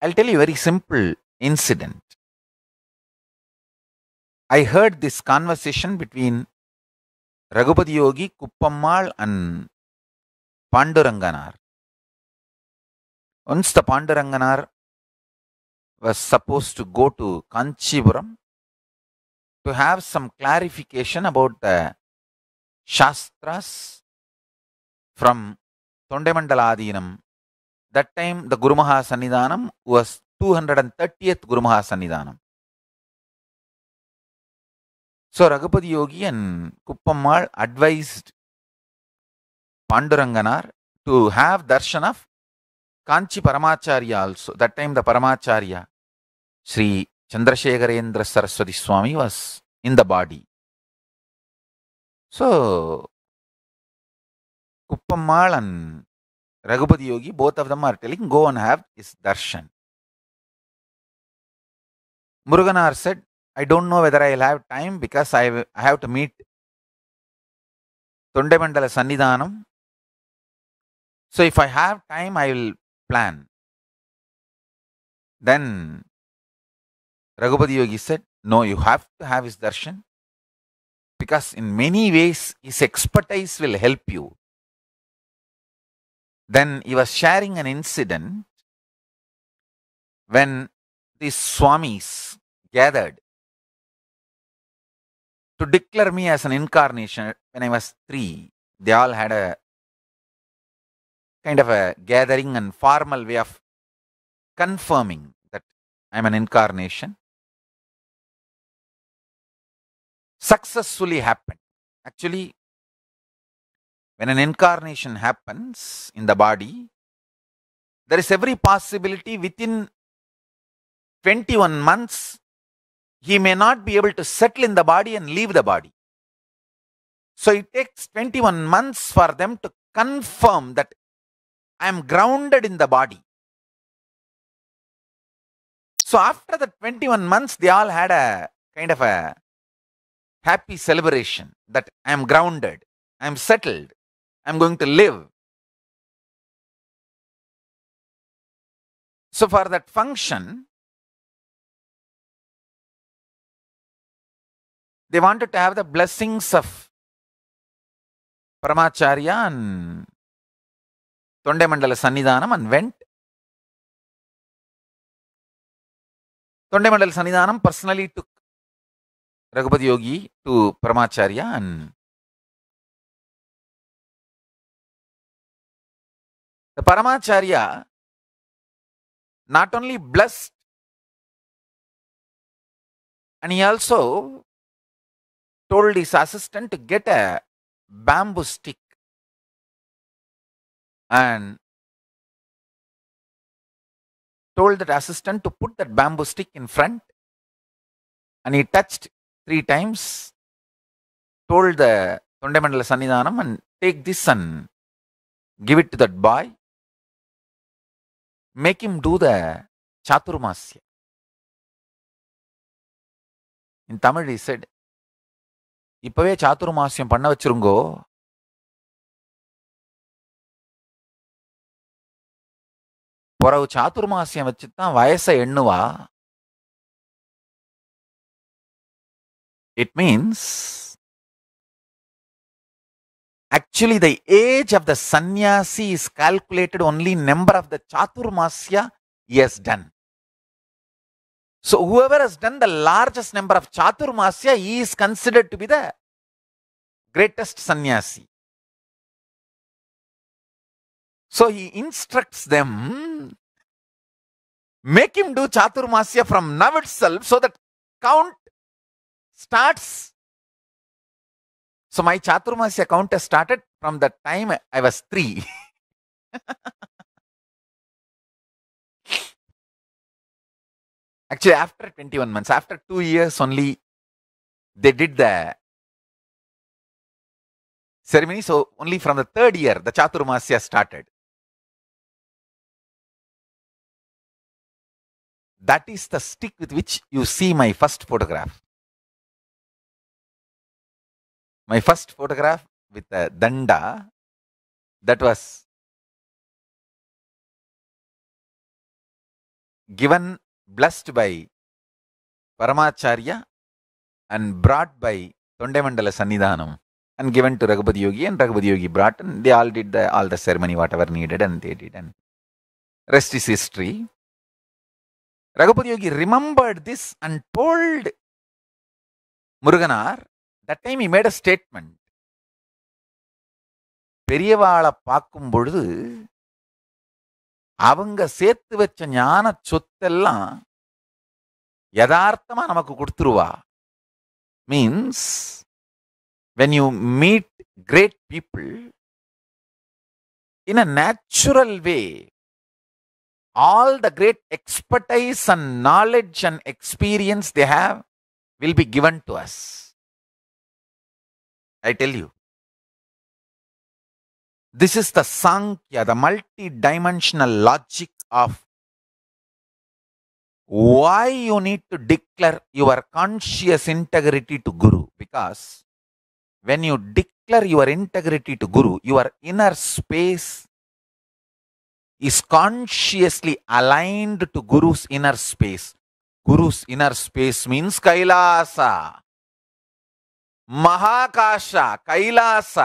I'll tell you a very simple incident. I heard this conversation between Raghupati Yogi, Kuppammal, and Panduranganar. Once the Panduranganar was supposed to go to Kanchipuram to have some clarification about the Shastras from Tondemandala Adinam that time the Guru Maha Sannidhanam was 230th Guru Maha Sannidhanam. So Ragapati Yogi and Kuppamal advised Panduranganar to have darshan of Kanchi Paramacharya also. That time the Paramacharya, Sri Chandrasekharendra Saraswati Swami was in the body. So Kuppamal and Raghupati Yogi, both of them are telling, go and have this darshan. Muruganar said, I don't know whether I'll have time because I, I have to meet Tondamandala Sannidhanam. So if I have time, I will plan. Then Raghupati Yogi said, No, you have to have his darshan because in many ways his expertise will help you then he was sharing an incident when the Swamis gathered to declare me as an incarnation when I was three. They all had a kind of a gathering and formal way of confirming that I'm an incarnation. Successfully happened. Actually, when an incarnation happens in the body, there is every possibility within 21 months, he may not be able to settle in the body and leave the body. So it takes 21 months for them to confirm that I am grounded in the body. So after the 21 months, they all had a kind of a happy celebration that I am grounded, I am settled, I'm going to live. So, for that function, they wanted to have the blessings of Paramacharya and Tondemandala Sannidhanam and went. Tondemandala Sannidhanam personally took Raghupati Yogi to Paramacharya and The Paramacharya not only blessed and he also told his assistant to get a bamboo stick and told that assistant to put that bamboo stick in front and he touched three times told the Tundamandala Sannidhanam and take this and give it to that boy make him do the chaturmasya. In Tamil, he said, இப்பவே சாத்துர்மாசியம் பண்ண வச்சிருங்கோ பிறகு சாத்துர்மாசியம் வச்சு தான் வயசை எண்ணுவா it means Actually, the age of the sannyasi is calculated only number of the chaturmasya he has done. So, whoever has done the largest number of chaturmasya, he is considered to be the greatest sannyasi. So, he instructs them make him do chaturmasya from now itself so that count starts so my Chaturmasya has started from the time I was three. Actually, after 21 months, after two years only, they did the ceremony. So only from the third year, the Chaturmasya started. That is the stick with which you see my first photograph. my first photograph with a danda that was given blessed by Paramacharya and brought by Tondemandala Sannidhanam and given to Raghupati Yogi and Raghupati Yogi brought and they all did the, all the ceremony whatever needed and they did and rest is history. Raghupati Yogi remembered this and told Muruganar that time I made a statement பெரியவாளை பார்க்கும் பொழுது அவங்க சேர்த்து வச்ச ஞான சொத்தெல்லாம் யதார்த்தமாக நமக்கு கொடுத்துருவா means when you meet great people in a natural way all the great expertise and knowledge and experience they have will be given to us I tell you. This is the Sankhya, the multi-dimensional logic of why you need to declare your conscious integrity to Guru. Because when you declare your integrity to Guru, your inner space is consciously aligned to Guru's inner space. Guru's inner space means Kailasa. మహాకాశ కైలాస